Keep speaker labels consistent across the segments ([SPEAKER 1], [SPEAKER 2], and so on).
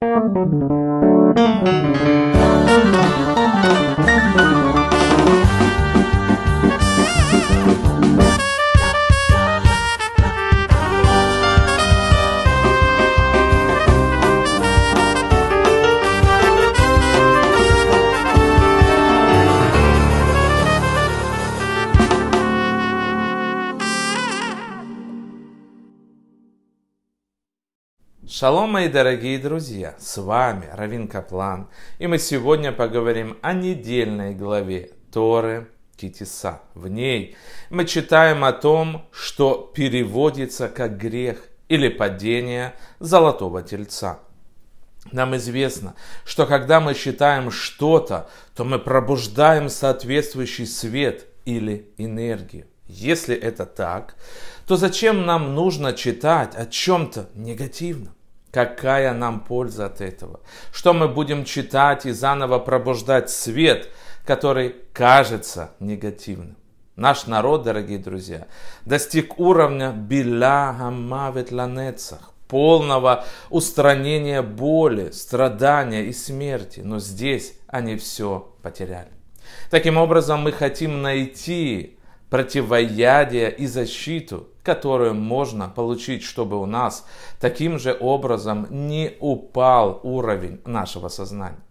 [SPEAKER 1] Thank you. Шалом, мои дорогие друзья! С вами Равин Каплан, и мы сегодня поговорим о недельной главе Торы Китиса. В ней мы читаем о том, что переводится как грех или падение золотого тельца. Нам известно, что когда мы считаем что-то, то мы пробуждаем соответствующий свет или энергию. Если это так, то зачем нам нужно читать о чем-то негативном? Какая нам польза от этого? Что мы будем читать и заново пробуждать свет, который кажется негативным? Наш народ, дорогие друзья, достиг уровня Биля Хамавит Ланецах, полного устранения боли, страдания и смерти. Но здесь они все потеряли. Таким образом, мы хотим найти противоядие и защиту которую можно получить, чтобы у нас таким же образом не упал уровень нашего сознания.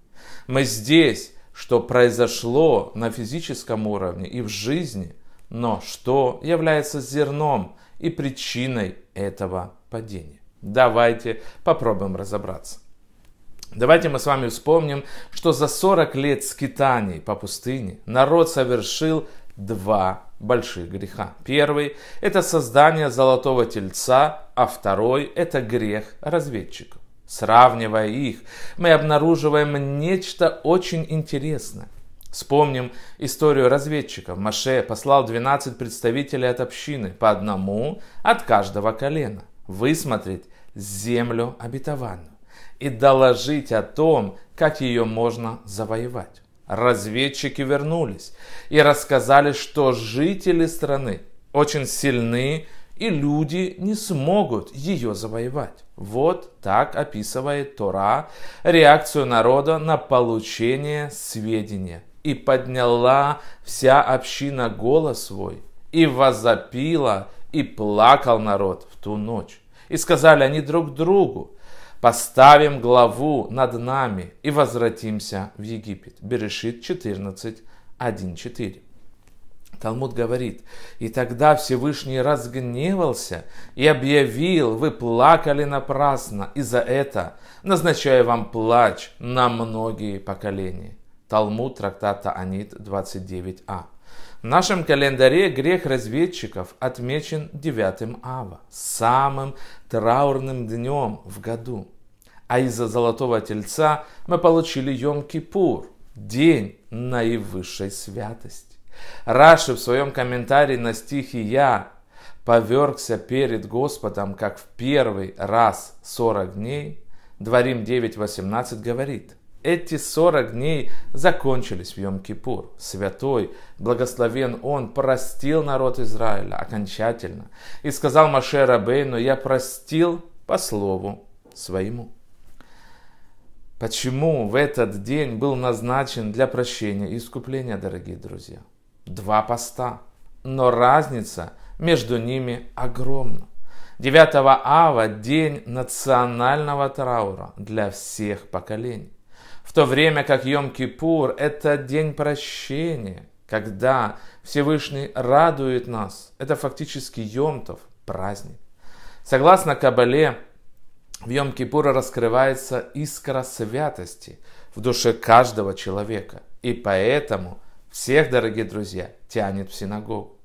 [SPEAKER 1] Мы здесь, что произошло на физическом уровне и в жизни, но что является зерном и причиной этого падения. Давайте попробуем разобраться. Давайте мы с вами вспомним, что за 40 лет скитаний по пустыне народ совершил два больших греха. Первый – это создание золотого тельца, а второй – это грех разведчиков. Сравнивая их, мы обнаруживаем нечто очень интересное. Вспомним историю разведчиков. Маше послал 12 представителей от общины, по одному от каждого колена, высмотреть землю обетованную и доложить о том, как ее можно завоевать. Разведчики вернулись и рассказали, что жители страны очень сильны и люди не смогут ее завоевать. Вот так описывает Тора реакцию народа на получение сведения. И подняла вся община голос свой, и возопила, и плакал народ в ту ночь. И сказали они друг другу, поставим главу над нами и возвратимся в Египет. Берешит 14:14. Талмуд говорит, и тогда Всевышний разгневался и объявил, вы плакали напрасно, и за это назначаю вам плач на многие поколения. Талмуд трактата Анит 29а. В нашем календаре грех разведчиков отмечен 9 ава, самым траурным днем в году. А из-за золотого тельца мы получили Йом-Кипур, день наивысшей святости. Раши в своем комментарии на стихи «Я» повергся перед Господом, как в первый раз 40 дней, Дворим 9.18 говорит, эти 40 дней закончились в Йом-Кипур. Святой, благословен Он, простил народ Израиля окончательно. И сказал Маше но я простил по слову своему. Почему в этот день был назначен для прощения и искупления, дорогие друзья? Два поста, но разница между ними огромна. 9 ава – день национального траура для всех поколений то время как Йом-Кипур – это день прощения, когда Всевышний радует нас. Это фактически Йомтов, праздник. Согласно Кабале, в Йом-Кипура раскрывается искра святости в душе каждого человека. И поэтому всех, дорогие друзья, тянет в синагогу.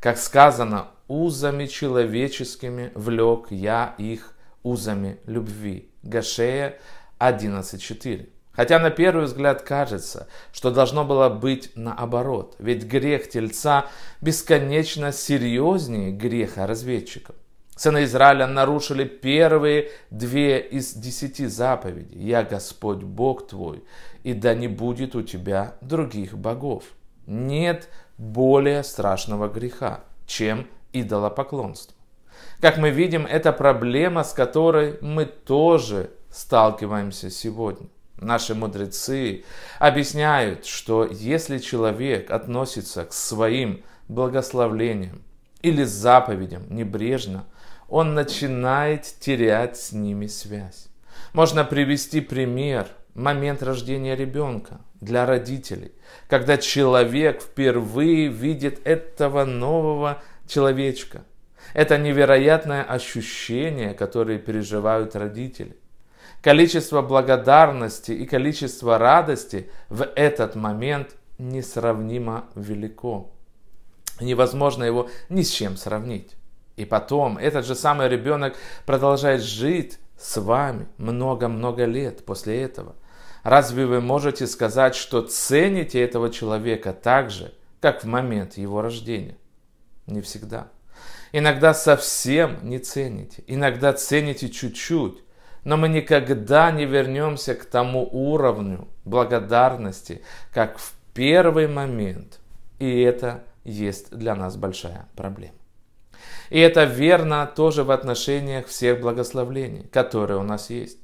[SPEAKER 1] Как сказано, узами человеческими влек я их узами любви. Гашея 11.4. Хотя на первый взгляд кажется, что должно было быть наоборот, ведь грех тельца бесконечно серьезнее греха разведчиков. Сыны Израиля нарушили первые две из десяти заповедей. «Я Господь Бог твой, и да не будет у тебя других богов». Нет более страшного греха, чем идолопоклонство. Как мы видим, это проблема, с которой мы тоже сталкиваемся сегодня. Наши мудрецы объясняют, что если человек относится к своим благословлениям или заповедям небрежно, он начинает терять с ними связь. Можно привести пример момент рождения ребенка для родителей, когда человек впервые видит этого нового человечка. Это невероятное ощущение, которое переживают родители. Количество благодарности и количество радости в этот момент несравнимо велико. Невозможно его ни с чем сравнить. И потом этот же самый ребенок продолжает жить с вами много-много лет после этого. Разве вы можете сказать, что цените этого человека так же, как в момент его рождения? Не всегда. Иногда совсем не цените, иногда цените чуть-чуть, но мы никогда не вернемся к тому уровню благодарности, как в первый момент. И это есть для нас большая проблема. И это верно тоже в отношениях всех благословлений, которые у нас есть.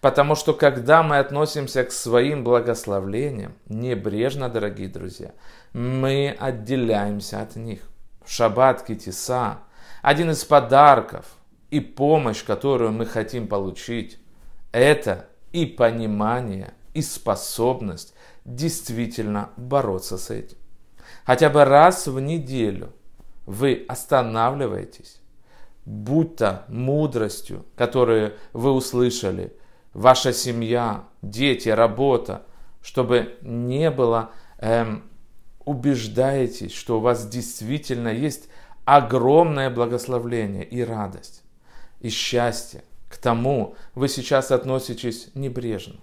[SPEAKER 1] Потому что когда мы относимся к своим благословлениям небрежно, дорогие друзья, мы отделяемся от них. Шаббат Китиса – один из подарков – и помощь, которую мы хотим получить, это и понимание, и способность действительно бороться с этим. Хотя бы раз в неделю вы останавливаетесь, будь то мудростью, которую вы услышали, ваша семья, дети, работа, чтобы не было, эм, убеждаетесь, что у вас действительно есть огромное благословление и радость и счастье К тому вы сейчас относитесь небрежно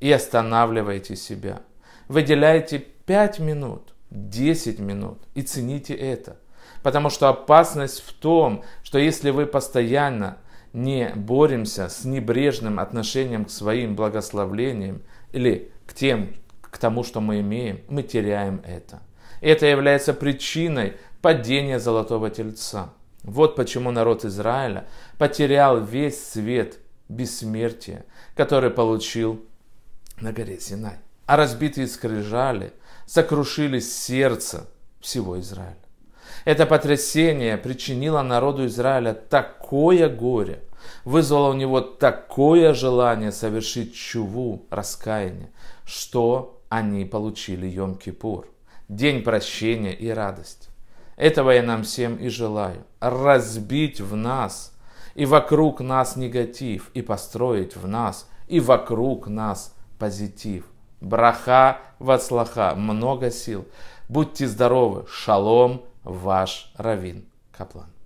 [SPEAKER 1] и останавливаете себя. выделяете 5 минут, 10 минут и цените это. Потому что опасность в том, что если вы постоянно не боремся с небрежным отношением к своим благословлениям или к тем, к тому, что мы имеем, мы теряем это. Это является причиной падения золотого тельца. Вот почему народ Израиля потерял весь свет бессмертия, который получил на горе Синай. А разбитые скрижали сокрушили сердце всего Израиля. Это потрясение причинило народу Израиля такое горе, вызвало у него такое желание совершить чуву, раскаяние, что они получили Йом-Кипур, день прощения и радости. Этого я нам всем и желаю. Разбить в нас и вокруг нас негатив, и построить в нас и вокруг нас позитив. Браха вацлаха, много сил. Будьте здоровы. Шалом, ваш Равин Каплан.